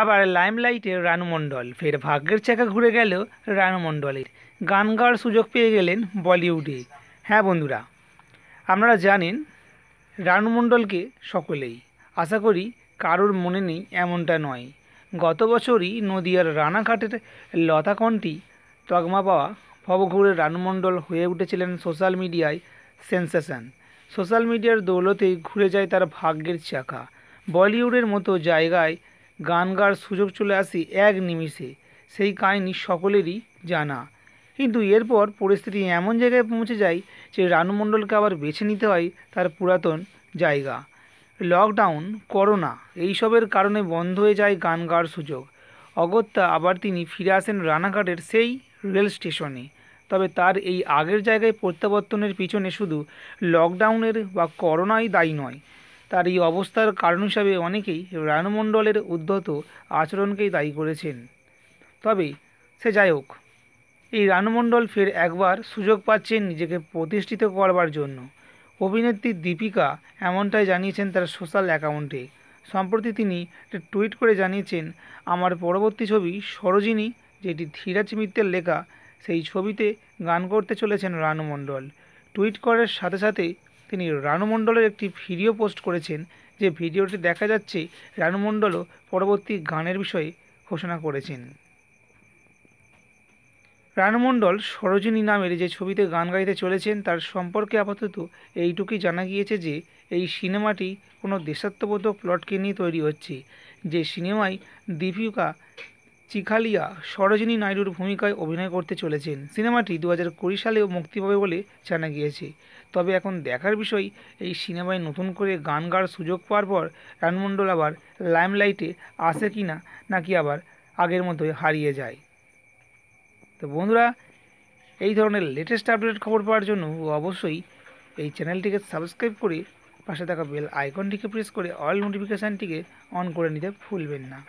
আবার লাইমলাইটে রানু মণ্ডল ফের ভাগ্যের চাকা ঘুরে গেল রানু মণ্ডলের গান গাওয়ার সুযোগ পেয়ে গেলেন বলিউডে হ্যাঁ বন্ধুরা আপনারা জানেন রানু মণ্ডলকে সকলেই আশা করি কারোর মনে নেই এমনটা নয় গত বছরই নদিয়ার রানাঘাটের কণ্ঠী তগমা পাওয়া ভবঘুরে রানু মণ্ডল হয়ে উঠেছিলেন সোশ্যাল মিডিয়ায় সেন্সেশন সোশ্যাল মিডিয়ার দৌলতে ঘুরে যায় তার ভাগ্যের চাকা বলিউডের মতো জায়গায় গান গাওয়ার সুযোগ চলে আসে এক নিমিষে সেই কাহিনি সকলেরই জানা কিন্তু এরপর পরিস্থিতি এমন জায়গায় পৌঁছে যায় যে রানু মণ্ডলকে আবার বেছে নিতে হয় তার পুরাতন জায়গা লকডাউন করোনা এইসবের কারণে বন্ধ হয়ে যায় গান গাওয়ার সুযোগ অগত্যা আবার তিনি ফিরে আসেন রানাঘাটের সেই রেল স্টেশনে তবে তার এই আগের জায়গায় প্রত্যাবর্তনের পিছনে শুধু লকডাউনের বা করোনাই দায়ী নয় তার এই অবস্থার কারণ হিসাবে অনেকেই রাণুমণ্ডলের উদ্ধত আচরণকেই দায়ী করেছেন তবে সে যাই হোক এই রানুমণ্ডল ফের একবার সুযোগ পাচ্ছেন নিজেকে প্রতিষ্ঠিত করবার জন্য অভিনেত্রী দীপিকা এমনটাই জানিয়েছেন তার সোশ্যাল অ্যাকাউন্টে সম্প্রতি তিনি টুইট করে জানিয়েছেন আমার পরবর্তী ছবি সরোজিনী যেটি ধীরাজ মিত্রের লেখা সেই ছবিতে গান করতে চলেছেন রানুমণ্ডল টুইট করার সাথে সাথে তিনি রানুমণ্ডলের একটি ভিডিও পোস্ট করেছেন যে ভিডিওটি দেখা যাচ্ছে রানুমণ্ডলও পরবর্তী গানের বিষয়ে ঘোষণা করেছেন রানুমণ্ডল সরোজিনী নামের যে ছবিতে গান গাইতে চলেছেন তার সম্পর্কে আপাতত এইটুকুই জানা গিয়েছে যে এই সিনেমাটি কোনো দেশাত্মবোধক প্লটকে নিয়ে তৈরি হচ্ছে যে সিনেমায় দীপিকা চিখালিয়া সরোজিনী নাইডুর ভূমিকায় অভিনয় করতে চলেছেন সিনেমাটি দু হাজার কুড়ি সালেও মুক্তি পাবে বলে জানা গিয়েছে তবে এখন দেখার বিষয় এই সিনেমায় নতুন করে গান গাওয়ার সুযোগ পাওয়ার পর রানমণ্ডল আবার লাইমলাইটে আসে কি না নাকি আবার আগের মতোই হারিয়ে যায় তো বন্ধুরা এই ধরনের লেটেস্ট আপডেট খবর পাওয়ার জন্য অবশ্যই এই চ্যানেলটিকে সাবস্ক্রাইব করে পাশে থাকা বেল আইকনটিকে প্রেস করে অল নোটিফিকেশানটিকে অন করে নিতে ভুলবেন না